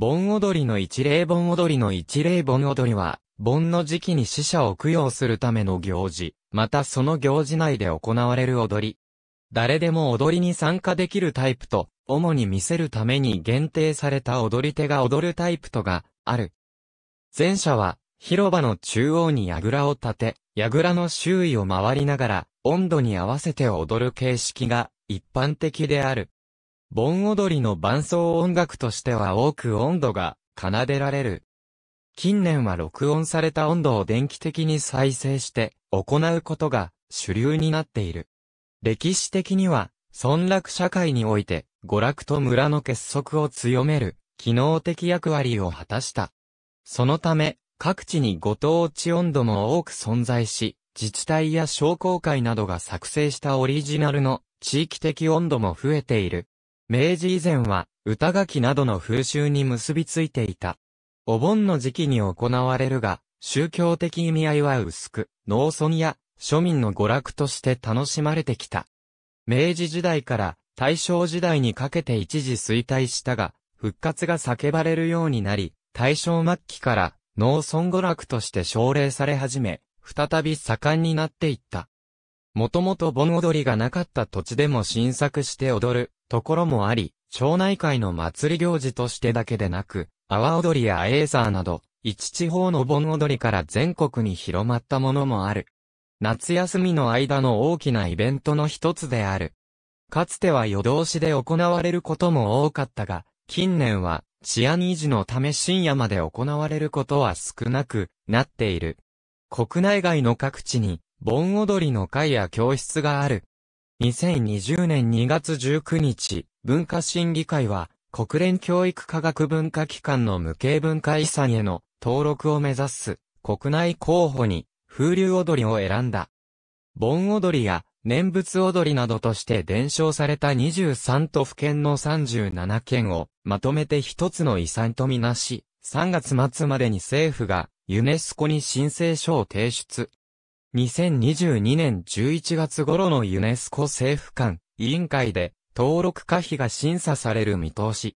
盆踊りの一例盆踊りの一例盆踊りは、盆の時期に死者を供養するための行事、またその行事内で行われる踊り。誰でも踊りに参加できるタイプと、主に見せるために限定された踊り手が踊るタイプとがある。前者は、広場の中央に櫓を立て、櫓の周囲を回りながら、温度に合わせて踊る形式が一般的である。盆踊りの伴奏音楽としては多く温度が奏でられる。近年は録音された温度を電気的に再生して行うことが主流になっている。歴史的には、村落社会において、娯楽と村の結束を強める、機能的役割を果たした。そのため、各地にご当地温度も多く存在し、自治体や商工会などが作成したオリジナルの地域的温度も増えている。明治以前は、歌書きなどの風習に結びついていた。お盆の時期に行われるが、宗教的意味合いは薄く、農村や庶民の娯楽として楽しまれてきた。明治時代から大正時代にかけて一時衰退したが、復活が叫ばれるようになり、大正末期から農村娯楽として奨励され始め、再び盛んになっていった。もともと盆踊りがなかった土地でも新作して踊る、ところもあり、町内会の祭り行事としてだけでなく、阿波踊りやエーサーなど、一地方の盆踊りから全国に広まったものもある。夏休みの間の大きなイベントの一つである。かつては夜通しで行われることも多かったが、近年は治安維持のため深夜まで行われることは少なくなっている。国内外の各地に盆踊りの会や教室がある。2020年2月19日、文化審議会は、国連教育科学文化機関の無形文化遺産への登録を目指す国内候補に風流踊りを選んだ。盆踊りや念仏踊りなどとして伝承された23都府県の37県をまとめて一つの遺産とみなし、3月末までに政府がユネスコに申請書を提出。2022年11月頃のユネスコ政府間委員会で登録可否が審査される見通し。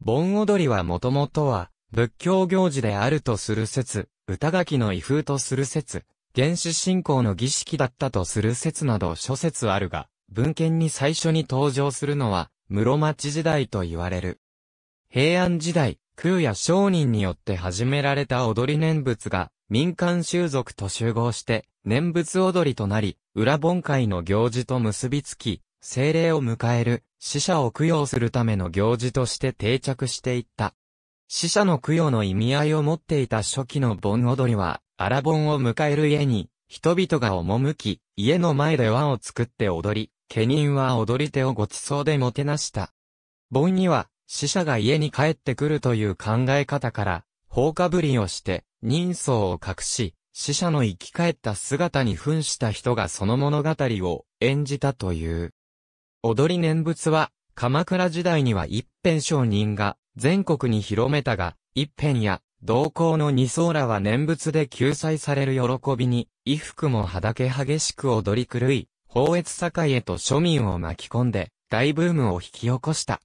盆踊りはもともとは仏教行事であるとする説、歌垣の威風とする説、原始信仰の儀式だったとする説など諸説あるが、文献に最初に登場するのは室町時代と言われる。平安時代、空や商人によって始められた踊り念仏が民間習俗と集合して念仏踊りとなり、裏盆会の行事と結びつき、精霊を迎える、死者を供養するための行事として定着していった。死者の供養の意味合いを持っていた初期の盆踊りは、荒盆を迎える家に、人々が赴き、家の前で輪を作って踊り、家人は踊り手をごちそうでもてなした。盆には、死者が家に帰ってくるという考え方から、放火ぶりをして、人相を隠し、死者の生き返った姿に扮した人がその物語を演じたという。踊り念仏は、鎌倉時代には一辺商人が全国に広めたが、一辺や同行の二層らは念仏で救済される喜びに、衣服も裸激しく踊り狂い、宝越境へと庶民を巻き込んで、大ブームを引き起こした。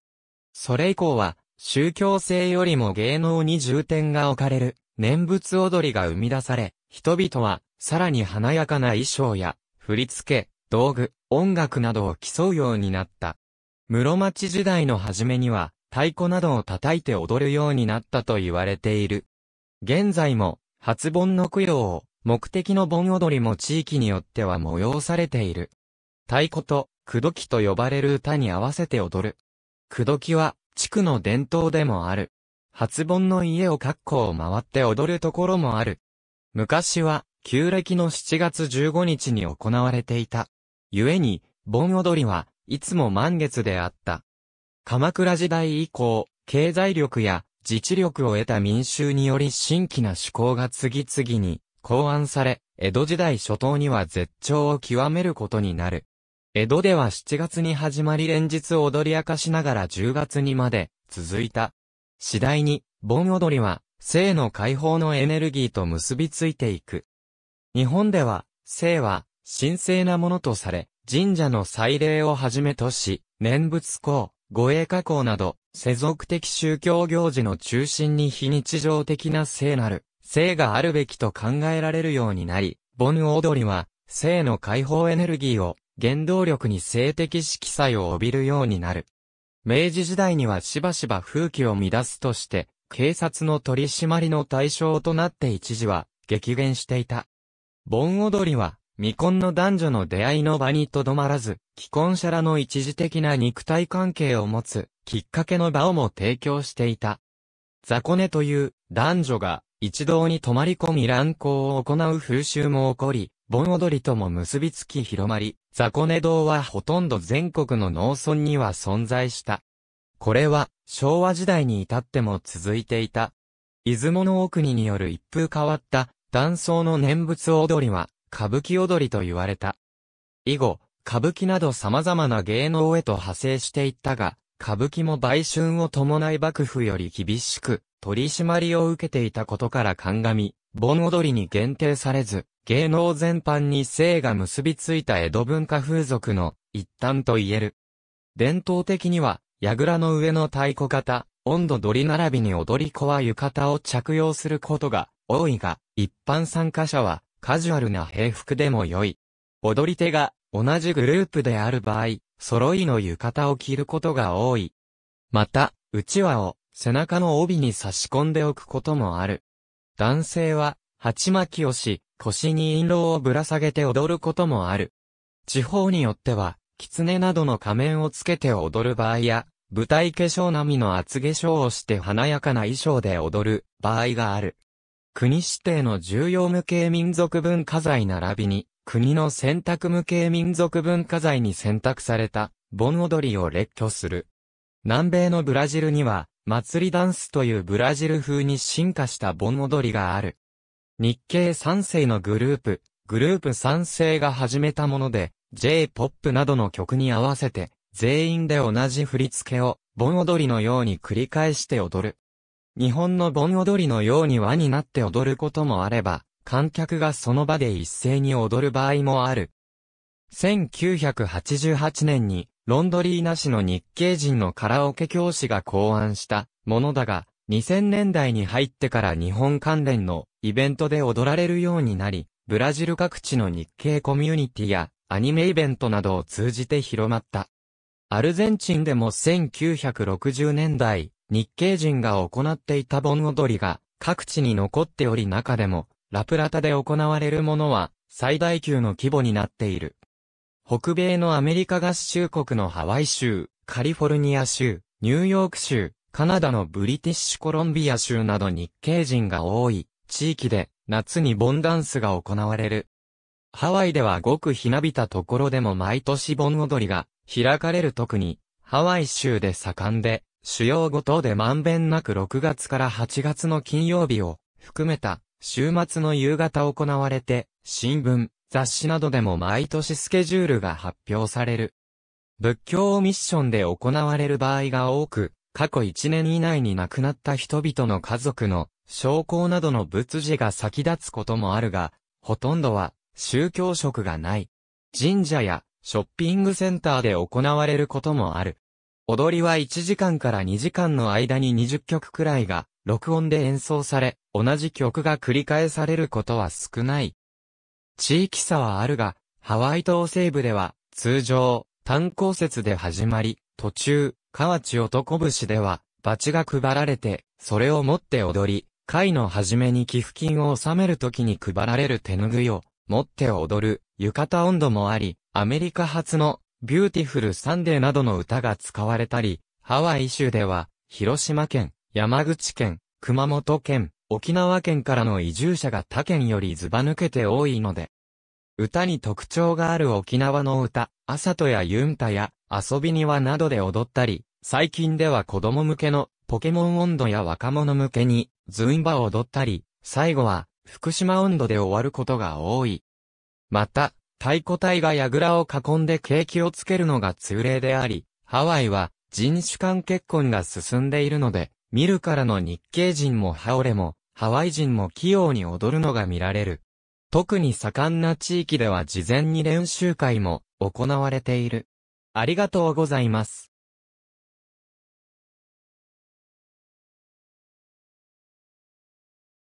それ以降は、宗教性よりも芸能に重点が置かれる念仏踊りが生み出され、人々は、さらに華やかな衣装や、振付、道具、音楽などを競うようになった。室町時代の初めには、太鼓などを叩いて踊るようになったと言われている。現在も、初盆の供養を、目的の盆踊りも地域によっては催されている。太鼓と、くどきと呼ばれる歌に合わせて踊る。くどきは、地区の伝統でもある。初盆の家を格好を回って踊るところもある。昔は、旧暦の7月15日に行われていた。故に、盆踊りはいつも満月であった。鎌倉時代以降、経済力や自治力を得た民衆により新規な趣向が次々に考案され、江戸時代初頭には絶頂を極めることになる。江戸では7月に始まり連日踊り明かしながら10月にまで続いた。次第に、盆踊りは、性の解放のエネルギーと結びついていく。日本では、性は、神聖なものとされ、神社の祭礼をはじめとし、念仏講、護衛加工など、世俗的宗教行事の中心に非日常的な聖なる、性があるべきと考えられるようになり、盆踊りは、性の解放エネルギーを、原動力に性的色彩を帯びるようになる。明治時代にはしばしば風紀を乱すとして、警察の取り締まりの対象となって一時は激減していた。盆踊りは、未婚の男女の出会いの場にとどまらず、既婚者らの一時的な肉体関係を持つ、きっかけの場をも提供していた。雑魚寝という男女が一堂に泊まり込み乱行を行う風習も起こり、盆踊りとも結びつき広まり、雑魚寝堂はほとんど全国の農村には存在した。これは昭和時代に至っても続いていた。出雲の奥国による一風変わった断層の念仏踊りは歌舞伎踊りと言われた。以後、歌舞伎など様々な芸能へと派生していったが、歌舞伎も売春を伴い幕府より厳しく取り締まりを受けていたことから鑑み、盆踊りに限定されず、芸能全般に性が結びついた江戸文化風俗の一端と言える。伝統的には、櫓の上の太鼓型、温度鳥り並びに踊り子は浴衣を着用することが多いが、一般参加者はカジュアルな平服でも良い。踊り手が同じグループである場合、揃いの浴衣を着ることが多い。また、うちわを背中の帯に差し込んでおくこともある。男性は、鉢巻きをし、腰に印籠をぶら下げて踊ることもある。地方によっては、狐などの仮面をつけて踊る場合や、舞台化粧並みの厚化粧をして華やかな衣装で踊る場合がある。国指定の重要無形民族文化財並びに、国の選択無形民族文化財に選択された、盆踊りを列挙する。南米のブラジルには、祭りダンスというブラジル風に進化した盆踊りがある。日系三世のグループ、グループ三世が始めたもので、J-POP などの曲に合わせて、全員で同じ振り付けを、盆踊りのように繰り返して踊る。日本の盆踊りのように輪になって踊ることもあれば、観客がその場で一斉に踊る場合もある。1988年にロンドリーナ市の日系人のカラオケ教師が考案したものだが、2000年代に入ってから日本関連のイベントで踊られるようになり、ブラジル各地の日系コミュニティやアニメイベントなどを通じて広まった。アルゼンチンでも1960年代、日系人が行っていた盆踊りが各地に残っており中でも、ラプラタで行われるものは最大級の規模になっている。北米のアメリカ合衆国のハワイ州、カリフォルニア州、ニューヨーク州、カナダのブリティッシュコロンビア州など日系人が多い地域で夏にボンダンスが行われる。ハワイではごくひなびたところでも毎年盆踊りが開かれる特にハワイ州で盛んで主要ごとでまんべんなく6月から8月の金曜日を含めた週末の夕方行われて新聞、雑誌などでも毎年スケジュールが発表される。仏教ミッションで行われる場合が多く、過去1年以内に亡くなった人々の家族の証拠などの仏事が先立つこともあるが、ほとんどは宗教色がない。神社やショッピングセンターで行われることもある。踊りは1時間から2時間の間に20曲くらいが録音で演奏され、同じ曲が繰り返されることは少ない。地域差はあるが、ハワイ島西部では、通常、炭鉱節で始まり、途中、河内男節では、バチが配られて、それを持って踊り、会の初めに寄付金を納めるときに配られる手ぬぐいを、持って踊る、浴衣温度もあり、アメリカ初の、ビューティフルサンデーなどの歌が使われたり、ハワイ州では、広島県、山口県、熊本県、沖縄県からの移住者が他県よりずば抜けて多いので、歌に特徴がある沖縄の歌、あさとやユンタや遊びにはなどで踊ったり、最近では子供向けのポケモン温度や若者向けにズンバを踊ったり、最後は福島温度で終わることが多い。また、太鼓隊が櫓を囲んで景気をつけるのが通例であり、ハワイは人種間結婚が進んでいるので、見るからの日系人もハオレもハワイ人も器用に踊るのが見られる。特に盛んな地域では事前に練習会も行われている。ありがとうございます。